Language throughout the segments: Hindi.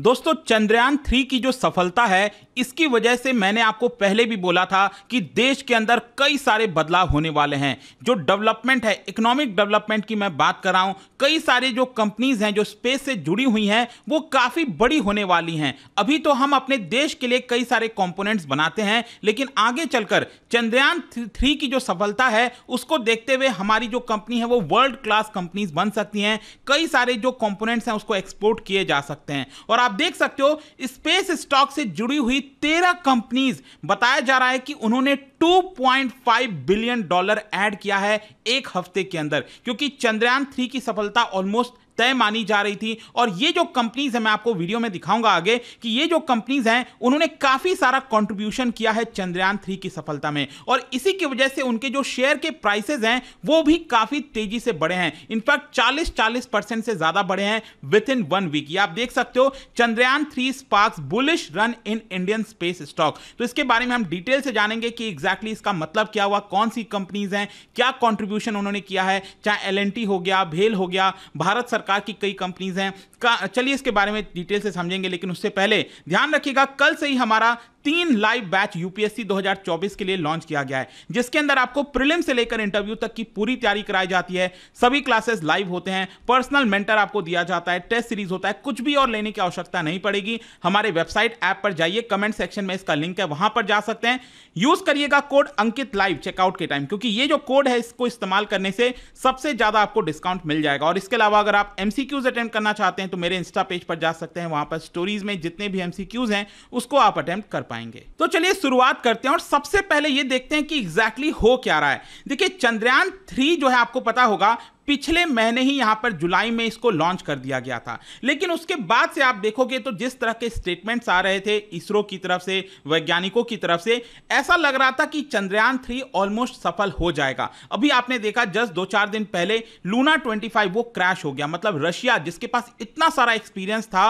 दोस्तों चंद्रयान थ्री की जो सफलता है इसकी वजह से मैंने आपको पहले भी बोला था कि देश के अंदर कई सारे बदलाव होने वाले हैं जो डेवलपमेंट है इकोनॉमिक डेवलपमेंट की मैं बात कर रहा हूं कई सारे जो कंपनीज हैं जो स्पेस से जुड़ी हुई हैं वो काफ़ी बड़ी होने वाली हैं अभी तो हम अपने देश के लिए कई सारे कॉम्पोनेंट्स बनाते हैं लेकिन आगे चलकर चंद्रयान थ्री की जो सफलता है उसको देखते हुए हमारी जो कंपनी है वो वर्ल्ड क्लास कंपनीज बन सकती हैं कई सारे जो कॉम्पोनेंट्स हैं उसको एक्सपोर्ट किए जा सकते हैं और आप आप देख सकते हो स्पेस स्टॉक से जुड़ी हुई तेरह कंपनीज बताया जा रहा है कि उन्होंने 2.5 बिलियन डॉलर ऐड किया है एक हफ्ते के अंदर क्योंकि चंद्रयान थ्री की सफलता ऑलमोस्ट तय मानी जा रही थी और ये जो कंपनीज है मैं आपको वीडियो में दिखाऊंगा आगे कि ये जो कंपनीज हैं उन्होंने काफी सारा कंट्रीब्यूशन किया है चंद्रयान थ्री की सफलता में और इसी की वजह से उनके जो शेयर के प्राइसेज हैं वो भी काफी तेजी से बढ़े हैं इनफैक्ट चालीस चालीस परसेंट से ज्यादा बढ़े हैं विद इन वन वीक आप देख सकते हो Chandrayaan three sparks bullish run in Indian space stock तो इसके बारे में हम डिटेल से जानेंगे कि एग्जैक्टली इसका मतलब क्या हुआ कौन सी कंपनीज हैं क्या कॉन्ट्रीब्यूशन उन्होंने किया है चाहे एल हो गया भेल हो गया भारत सरकार प्रकार की कई कंपनीज हैं चलिए इसके बारे में डिटेल से समझेंगे लेकिन उससे पहले ध्यान रखिएगा कल से ही हमारा तीन लाइव बैच यूपीएससी 2024 के लिए लॉन्च किया गया है जिसके अंदर आपको प्रिलिम से लेकर इंटरव्यू तक की पूरी तैयारी कराई जाती है सभी क्लासेस लाइव होते हैं पर्सनल मेंटर आपको दिया जाता है टेस्ट सीरीज होता है कुछ भी और लेने की आवश्यकता नहीं पड़ेगी हमारे वेबसाइट ऐप पर जाइए कमेंट सेक्शन में इसका लिंक है वहां पर जा सकते हैं यूज करिएगा कोड अंकित लाइव चेकआउट के टाइम क्योंकि ये जो कोड है इसको इस्तेमाल करने से सबसे ज्यादा आपको डिस्काउंट मिल जाएगा और इसके अलावा अगर आप एमसीक्यूज अटेम्प्ट करना चाहते हैं तो मेरे इंस्टा पेज पर जा सकते हैं वहां पर स्टोरीज में जितने भी एमसीक्यूज हैं उसको आप अटेम्प्ट कर पाएंगे तो चलिए शुरुआत करते हैं और सबसे पहले ये देखते हैं कि एग्जैक्टली exactly हो क्या रहा है देखिए चंद्रयान थ्री जो है आपको पता होगा पिछले महीने ही यहां पर जुलाई में इसको लॉन्च कर दिया गया था लेकिन उसके बाद से आप देखोगे तो जिस तरह के स्टेटमेंट्स आ रहे थे इसरो की तरफ से वैज्ञानिकों की तरफ से ऐसा लग रहा था कि चंद्रयान थ्री ऑलमोस्ट सफल हो जाएगा अभी आपने देखा जस्ट दो चार दिन पहले लूना ट्वेंटी वो क्रैश हो गया मतलब रशिया जिसके पास इतना सारा एक्सपीरियंस था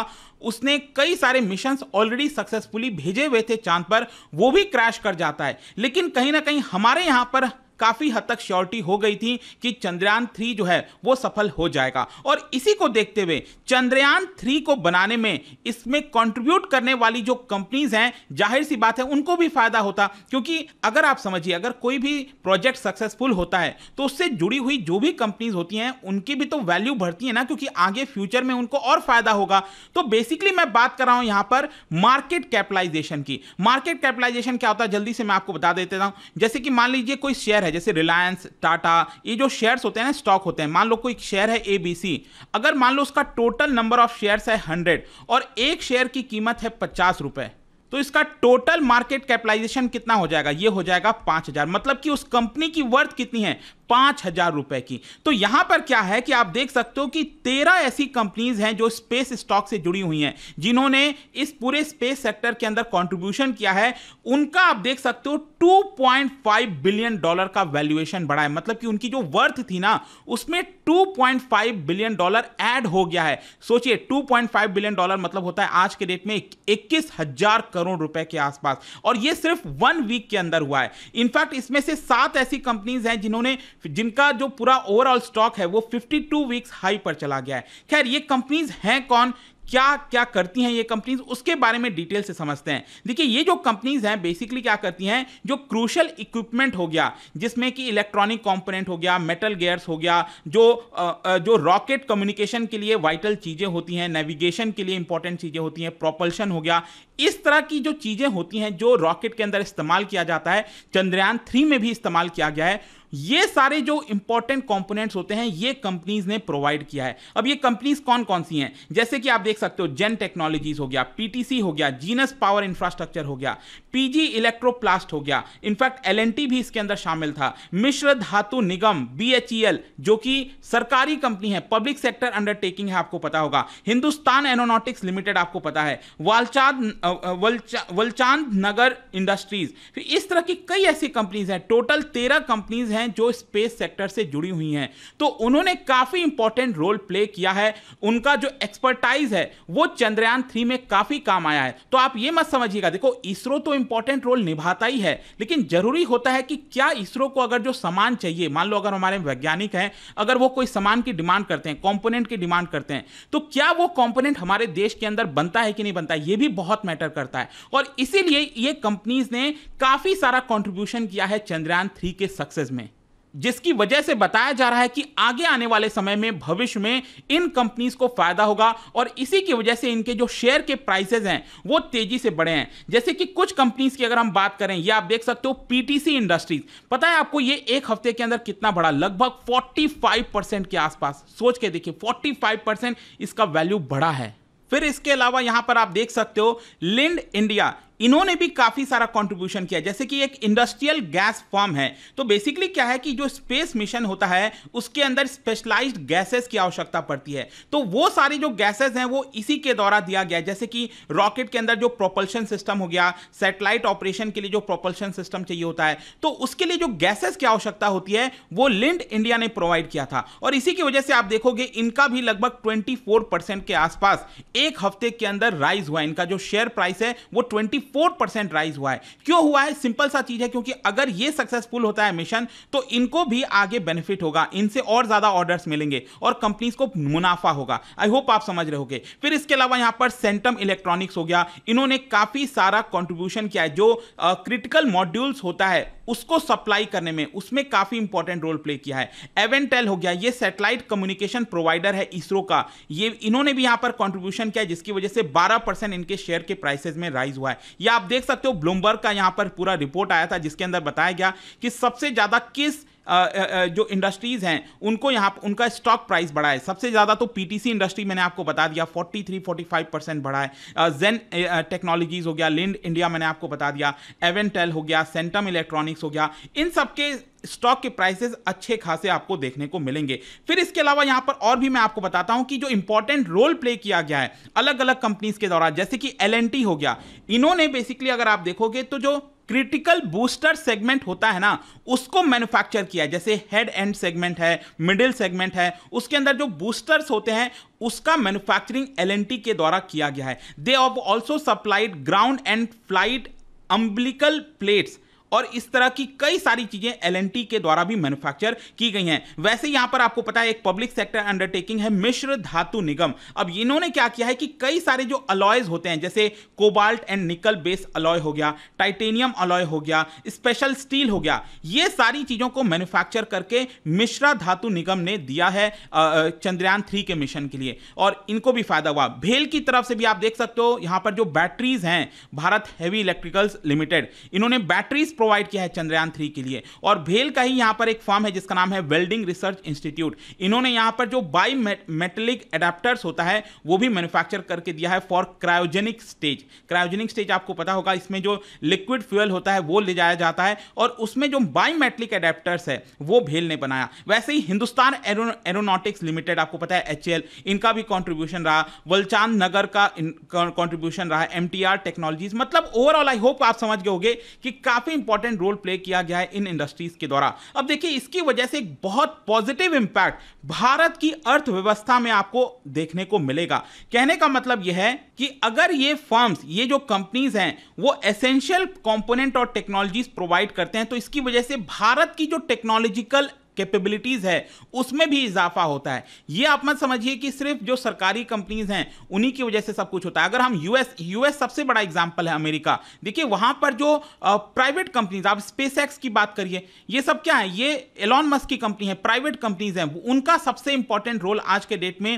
उसने कई सारे मिशन ऑलरेडी सक्सेसफुली भेजे हुए थे चांद पर वो भी क्रैश कर जाता है लेकिन कहीं ना कहीं हमारे यहां पर काफ़ी हद तक श्योरिटी हो गई थी कि चंद्रयान थ्री जो है वो सफल हो जाएगा और इसी को देखते हुए चंद्रयान थ्री को बनाने में इसमें कंट्रीब्यूट करने वाली जो कंपनीज हैं जाहिर सी बात है उनको भी फायदा होता क्योंकि अगर आप समझिए अगर कोई भी प्रोजेक्ट सक्सेसफुल होता है तो उससे जुड़ी हुई जो भी कंपनीज होती हैं उनकी भी तो वैल्यू बढ़ती है ना क्योंकि आगे फ्यूचर में उनको और फायदा होगा तो बेसिकली मैं बात कर रहा हूं यहां पर मार्केट कैपिटलाइजेशन की मार्केट कैपिटलाइजेशन क्या होता है जल्दी से मैं आपको बता देता हूं जैसे कि मान लीजिए कोई शेयर है जैसे रिलायंस टाटा ये जो शेयर्स होते हैं ना स्टॉक होते हैं मान लो कोई शेयर है एबीसी अगर मान लो उसका टोटल नंबर ऑफ शेयर्स है हंड्रेड और एक शेयर की कीमत है पचास रुपये तो इसका टोटल मार्केट कैपिटलाइजेशन कितना हो जाएगा ये हो जाएगा पाँच हज़ार मतलब कि उस कंपनी की वर्थ कितनी है पांच हजार रुपए की तो यहां पर क्या है कि आप देख सकते हो कि तेरह ऐसी कंपनीज हैं जो स्पेस स्टॉक से जुड़ी हुई हैं जिन्होंने इस पूरे स्पेस सेक्टर के अंदर कंट्रीब्यूशन किया है उनका आप देख सकते हो 2.5 बिलियन डॉलर का वैल्यूएशन बढ़ा है मतलब कि उनकी जो वर्थ थी ना उसमें 2.5 बिलियन डॉलर ऐड हो गया है सोचिए 2.5 बिलियन डॉलर मतलब होता है आज के डेट में इक्कीस हजार करोड़ रुपए के आसपास और यह सिर्फ वन वीक के अंदर हुआ है इनफैक्ट इसमें से सात ऐसी कंपनीज हैं जिन्होंने जिनका जो पूरा ओवरऑल स्टॉक है वो 52 वीक्स हाई पर चला गया है खैर ये कंपनीज हैं कौन क्या क्या करती हैं ये कंपनीज उसके बारे में डिटेल से समझते हैं देखिए ये जो कंपनीज हैं बेसिकली क्या करती हैं जो क्रूशल इक्विपमेंट हो गया जिसमें कि इलेक्ट्रॉनिक कंपोनेंट हो गया मेटल गेयर्स हो गया जो जो रॉकेट कम्युनिकेशन के लिए वाइटल चीज़ें होती हैं नेविगेशन के लिए इंपॉर्टेंट चीज़ें होती हैं प्रोपल्शन हो गया इस तरह की जो चीज़ें होती हैं जो रॉकेट के अंदर इस्तेमाल किया जाता है चंद्रयान थ्री में भी इस्तेमाल किया गया है ये सारे जो इंपॉर्टेंट कंपोनेंट्स होते हैं ये कंपनीज ने प्रोवाइड किया है अब ये कंपनीज कौन कौन सी हैं जैसे कि आप देख सकते हो जेन टेक्नोलॉजीज हो गया पीटीसी हो गया जीनस पावर इंफ्रास्ट्रक्चर हो गया पीजी इलेक्ट्रोप्लास्ट हो गया इनफैक्ट एल भी इसके अंदर शामिल था मिश्र धातु निगम बी e जो कि सरकारी कंपनी है पब्लिक सेक्टर अंडरटेकिंग है आपको पता होगा हिंदुस्तान एनोनॉटिक्स लिमिटेड आपको पता है वालचांद वलचांद नगर इंडस्ट्रीज इस तरह की कई ऐसी कंपनीज हैं टोटल तेरह कंपनीज हैं हैं जो स्पेस सेक्टर से जुड़ी हुई हैं तो उन्होंने काफ़ी इंपॉर्टेंट रोल प्ले किया है उनका जो एक्सपर्टाइज है वो चंद्रयान थ्री में काफ़ी काम आया है तो आप ये मत समझिएगा देखो इसरो तो इंपॉर्टेंट रोल निभाता ही है लेकिन जरूरी होता है कि क्या इसरो को अगर जो सामान चाहिए मान लो अगर हमारे वैज्ञानिक हैं अगर वो कोई सामान की डिमांड करते हैं कॉम्पोनेंट की डिमांड करते हैं तो क्या वो कॉम्पोनेंट हमारे देश के अंदर बनता है कि नहीं बनता है ये भी बहुत मैटर करता है और इसीलिए ये कंपनीज ने काफ़ी सारा कॉन्ट्रीब्यूशन किया है चंद्रयान थ्री के सक्सेस में जिसकी वजह से बताया जा रहा है कि आगे आने वाले समय में भविष्य में इन कंपनीज को फायदा होगा और इसी की वजह से इनके जो शेयर के प्राइसेज हैं वो तेजी से बढ़े हैं जैसे कि कुछ कंपनीज की अगर हम बात करें ये आप देख सकते हो पीटीसी इंडस्ट्रीज पता है आपको ये एक हफ्ते के अंदर कितना बढ़ा लगभग 45 परसेंट के आसपास सोच के देखिए 45 परसेंट इसका वैल्यू बढ़ा है फिर इसके अलावा यहां पर आप देख सकते हो लिंड इंडिया इन्होंने भी काफ़ी सारा कंट्रीब्यूशन किया जैसे कि एक इंडस्ट्रियल गैस फॉर्म है तो बेसिकली क्या है कि जो स्पेस मिशन होता है उसके अंदर स्पेशलाइज्ड गैसेस की आवश्यकता पड़ती है तो वो सारी जो गैसेस हैं वो इसी के द्वारा दिया गया जैसे कि रॉकेट के अंदर जो प्रोपल्शन सिस्टम हो गया सेटेलाइट ऑपरेशन के लिए जो प्रोपल्शन सिस्टम चाहिए होता है तो उसके लिए जो गैसेस की आवश्यकता होती है वो लिंड इंडिया ने प्रोवाइड किया था और इसी की वजह से आप देखोगे इनका भी लगभग ट्वेंटी परसेंट के आसपास एक हफ्ते के अंदर राइज हुआ इनका जो शेयर प्राइस है वो ट्वेंटी फोर परसेंट राइज हुआ है क्यों हुआ है सिंपल सा चीज है क्योंकि अगर ये सक्सेसफुल होता है मिशन तो इनको भी आगे बेनिफिट होगा इनसे और ज्यादा ऑर्डर्स मिलेंगे और कंपनीज को मुनाफा होगा आई होप आप समझ रहे होगे फिर इसके अलावा यहां पर सेंटम इलेक्ट्रॉनिक्स हो गया इन्होंने काफी सारा कॉन्ट्रीब्यूशन किया है जो क्रिटिकल uh, मॉड्यूल्स होता है उसको सप्लाई करने में उसमें काफ़ी इंपॉर्टेंट रोल प्ले किया है एवेंटेल हो गया ये सैटेलाइट कम्युनिकेशन प्रोवाइडर है इसरो का ये इन्होंने भी यहां पर कॉन्ट्रीब्यूशन किया जिसकी वजह से 12 परसेंट इनके शेयर के प्राइसेज में राइज हुआ है या आप देख सकते हो ब्लूमबर्ग का यहां पर पूरा रिपोर्ट आया था जिसके अंदर बताया गया कि सबसे ज़्यादा किस जो इंडस्ट्रीज़ हैं उनको यहाँ उनका स्टॉक प्राइस बढ़ा है सबसे ज़्यादा तो पीटीसी इंडस्ट्री मैंने आपको बता दिया 43 45 परसेंट बढ़ा है जेन टेक्नोलॉजीज हो गया लिंड इंडिया मैंने आपको बता दिया एवेंटेल हो गया सेंटम इलेक्ट्रॉनिक्स हो गया इन सबके स्टॉक के प्राइसेस अच्छे खासे आपको देखने को मिलेंगे फिर इसके अलावा यहां पर और भी मैं आपको बताता हूं कि जो इंपॉर्टेंट रोल प्ले किया गया है अलग अलग कंपनीज के द्वारा जैसे कि एल हो गया इन्होंने बेसिकली अगर आप देखोगे तो जो क्रिटिकल बूस्टर सेगमेंट होता है ना उसको मैन्युफैक्चर किया है जैसे हेड एंड सेगमेंट है मिडिल सेगमेंट है उसके अंदर जो बूस्टर्स होते हैं उसका मैन्युफैक्चरिंग एल के द्वारा किया गया है they have also supplied ground and flight umbilical plates और इस तरह की कई सारी चीजें एल के द्वारा भी मैन्युफैक्चर की गई हैं वैसे यहां पर आपको पता है एक पब्लिक सेक्टर अंडरटेकिंग है मिश्र धातु निगम अब इन्होंने क्या किया है कि कई सारे जो अलॉयज होते हैं जैसे cobalt and nickel base alloy हो गया टाइटेनियम अलॉय हो गया स्पेशल स्टील हो गया ये सारी चीजों को मैन्युफैक्चर करके मिश्रा धातु निगम ने दिया है चंद्रयान थ्री के मिशन के लिए और इनको भी फायदा हुआ भेल की तरफ से भी आप देख सकते हो यहां पर जो बैटरीज हैं भारत हैवी इलेक्ट्रिकल्स लिमिटेड इन्होंने बैटरीज प्रोवाइड किया है चंद्रयान थ्री के लिए और भेल का ही यहाँ पर एक फॉर्म है जिसका नाम है वेल्डिंग रिसर्च इंस्टीट्यूट इन्होंने यहाँ पर जो बाई मेटलिक एडाप्टर्स होता है वो भी मैन्युफैक्चर करके दिया है for cryogenic stage cryogenic stage आपको पता होगा इसमें जो लिक्विड फ्यूल होता है वो ले जाया जाता है और उसमें जो बायोमेट्रिक एडेप्टर्स है वो भेल ने बनाया वैसे ही हिंदुस्तान एरोनॉटिक्स लिमिटेड आपको पता है एच इनका भी कॉन्ट्रीब्यूशन रहा वलचांद नगर का कॉन्ट्रीब्यूशन रहा एम टेक्नोलॉजीज मतलब ओवरऑल आई होप आप समझ गए होगे कि काफी इंपॉर्टेंट रोल प्ले किया गया है इन इंडस्ट्रीज के द्वारा अब देखिए इसकी वजह से एक बहुत पॉजिटिव इंपैक्ट भारत की अर्थव्यवस्था में आपको देखने को मिलेगा कहने का मतलब यह है कि अगर ये फर्म्स ये जो कंपनीज हैं वो एसेंशियल कंपोनेंट और टेक्नोलॉजीज प्रोवाइड करते हैं तो इसकी वजह से भारत की जो टेक्नोलॉजिकल कैपेबिलिटीज़ है उसमें भी इजाफा होता है ये आप मत समझिए कि सिर्फ जो सरकारी कंपनीज हैं उन्हीं की वजह से सब कुछ होता है अगर हम यूएस यूएस सबसे बड़ा एग्जाम्पल है अमेरिका देखिए वहां पर जो प्राइवेट कंपनीज आप स्पेस की बात करिए ये सब क्या है ये एलॉन मस्क की कंपनी है प्राइवेट कंपनीज हैं उनका सबसे इंपॉर्टेंट रोल आज के डेट में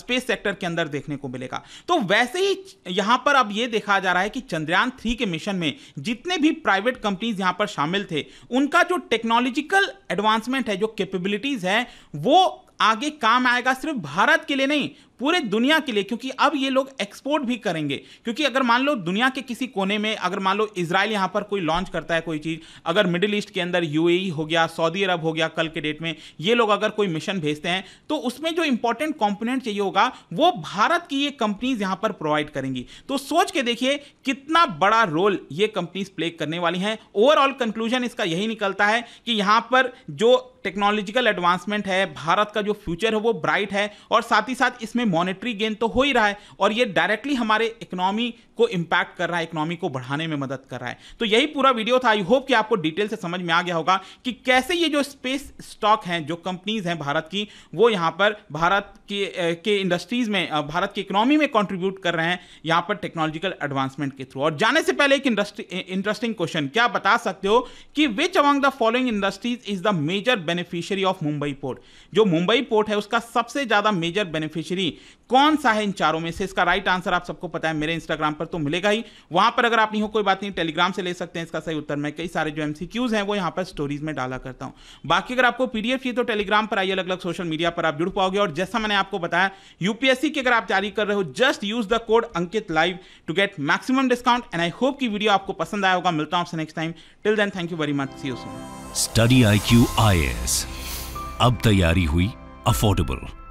स्पेस सेक्टर के अंदर देखने को मिलेगा तो वैसे ही यहां पर अब यह देखा जा रहा है कि चंद्रयान थ्री के मिशन में जितने भी प्राइवेट कंपनीज यहां पर शामिल थे उनका जो टेक्नोलॉजिकल एडवांसमेंट है जो कैपेबिलिटीज है वो आगे काम आएगा सिर्फ भारत के लिए नहीं पूरे दुनिया के लिए क्योंकि अब ये लोग एक्सपोर्ट भी करेंगे क्योंकि अगर मान लो दुनिया के किसी कोने में अगर मान लो इसराइल यहां पर कोई लॉन्च करता है कोई चीज़ अगर मिडिल ईस्ट के अंदर यूएई e हो गया सऊदी अरब हो गया कल के डेट में ये लोग अगर कोई मिशन भेजते हैं तो उसमें जो इंपॉर्टेंट कॉम्पोनेंट चाहिए होगा वो भारत की ये कंपनीज यहाँ पर प्रोवाइड करेंगी तो सोच के देखिए कितना बड़ा रोल ये कंपनीज प्ले करने वाली हैं ओवरऑल कंक्लूजन इसका यही निकलता है कि यहाँ पर जो टेक्नोलॉजिकल एडवांसमेंट है भारत का जो फ्यूचर है वो ब्राइट है और साथ ही साथ इसमें मॉनेटरी गेन तो हो ही रहा है और ये डायरेक्टली हमारे इकोनॉमी को इम्पैक्ट कर रहा है इकोनॉमी को बढ़ाने में मदद कर रहा है तो यही पूरा वीडियो था आई होप कि आपको डिटेल से समझ में आ गया होगा कि कैसे ये जो स्पेस स्टॉक हैं जो कंपनीज हैं भारत की वो यहाँ पर भारत के के इंडस्ट्रीज में भारत की इकोनॉमी में कॉन्ट्रीब्यूट कर रहे हैं यहाँ पर टेक्नोलॉजिकल एडवांसमेंट के थ्रू और जाने से पहले एक इंटरेस्टिंग क्वेश्चन क्या बता सकते हो कि which among the following industries is the major beneficiary of Mumbai port जो मुंबई पोर्ट है उसका सबसे ज्यादा मेजर बेनिफिशियरी कौन सा है इन चारों में से इसका राइट आंसर आप सबको पता है मेरे इंस्टाग्राम पर तो मिलेगा ही वहां पर अगर आप नहीं हो कोई बात नहीं टेलीग्राम से ले सकते हैं इसका सही उत्तर मैं कई सारे जो एमसीक्यूज हैं वो यहां पर स्टोरीज में डाला करता हूं बाकी अगर आपको पीडीएफ चाहिए तो टेलीग्राम पर आइए अलग अलग सोशल मीडिया पर आप जुड़ पाओगे और जैसा मैंने आपको बताया यूपीएससी की अगर आप जारी कर रहे हो just use the code Ankit live to get maximum discount and I hope की वीडियो आपको पसंद आया होगा मिलता हूं आपसे next time till then thank you very much see you soon study I IAS अब तैयारी हुई अफोर्डेबल